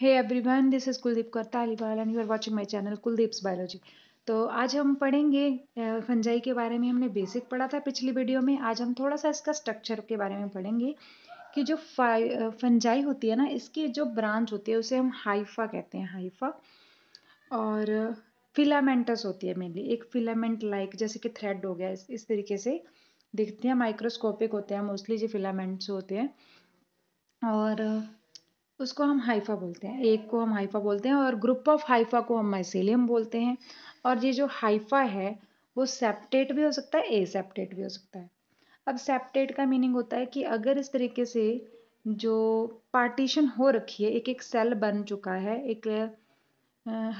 hey everyone this is Kuldeep Kartaliwal and you are watching my channel Kuldeep's biology तो आज हम पढ़ेंगे फंजाई के बारे में हमने बेसिक पढ़ा था पिछली वीडियो में आज हम थोड़ा सा इसका स्ट्रक्चर के बारे में पढ़ेंगे कि जो फंजाई होती है ना इसकी जो ब्रांच होती है उसे हम हाइफा कहते हैं हाइफा और फिलामेंटस होती है मेनली एक फिलामेंट लाइक जैसे कि थ्रेड हो गया इस, इस तरीके से दिखते हैं माइक्रोस्कोपिक होते हैं मोस्टली जो फिलामेंट्स होते हैं और उसको हम हाइफ़ा बोलते हैं एक को हम हाइफ़ा बोलते हैं और ग्रुप ऑफ हाइफ़ा को हम माइसेलियम बोलते हैं और ये जो हाइफ़ा है वो सेप्टेट भी हो सकता है एसेप्टेट भी हो सकता है अब सेप्टेट का मीनिंग होता है कि अगर इस तरीके से जो पार्टीशन हो रखी है एक एक सेल बन चुका है एक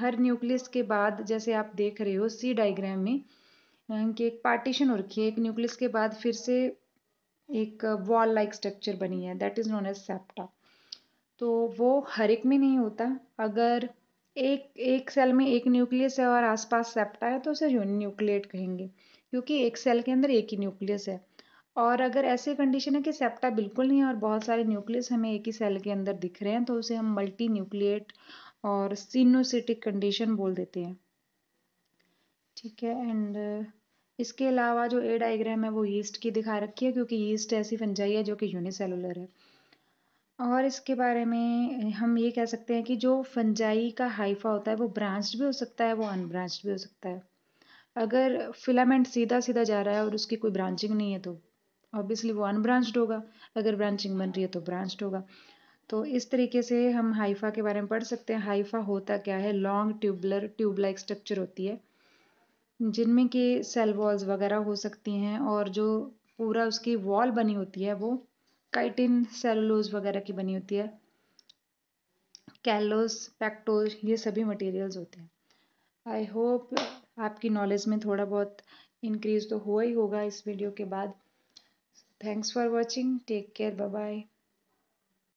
हर न्यूक्लियस के बाद जैसे आप देख रहे हो सी डाइग्राम में कि एक पार्टीशन हो रखी है एक न्यूक्लियस के बाद फिर से एक वॉल लाइक स्ट्रक्चर बनी है that is known as septa तो वो हर एक में नहीं होता अगर एक एक सेल में एक न्यूक्लियस है और आसपास सेप्टा है तो उसे न्यूक्लिएट कहेंगे क्योंकि एक सेल के अंदर एक ही न्यूक्लियस है और अगर ऐसे कंडीशन है कि सेप्टा बिल्कुल नहीं है और बहुत सारे न्यूक्लियस हमें एक ही सेल के अंदर दिख रहे हैं तो उसे हम मल्टी न्यूक्लिएट और सीनोसिटिक कंडीशन बोल देते हैं ठीक है एंड इसके अलावा जो ए डायग्राम है वो यीस्ट की दिखा रखी है क्योंकि यीस्ट ऐसी फंजाई है जो कि यूनिसेलुलर है और इसके बारे में हम ये कह सकते हैं कि जो फंजाई का हाइफा होता है वो ब्रांच्ड भी हो सकता है वो अनब्रांच्ड भी हो सकता है अगर फिलामेंट सीधा सीधा जा रहा है और उसकी कोई ब्रांचिंग नहीं है तो ऑब्वियसली वो अनब्रांच्ड होगा अगर ब्रांचिंग बन रही है तो ब्रांच्ड होगा तो इस तरीके से हम हाइफा के बारे में पढ़ सकते हैं हाइफा होता क्या है लॉन्ग ट्यूबलर ट्यूबलाइक स्ट्रक्चर होती है जिनमें कि सेल वॉल्स वगैरह हो सकती हैं और जो पूरा उसकी वॉल बनी होती है वो काइटिन सेलुलोज वगैरह की बनी होती है कैलोस पैक्टोज ये सभी मटेरियल्स होते हैं आई होप आपकी नॉलेज में थोड़ा बहुत इंक्रीज तो हुआ ही होगा इस वीडियो के बाद thanks for watching take care bye bye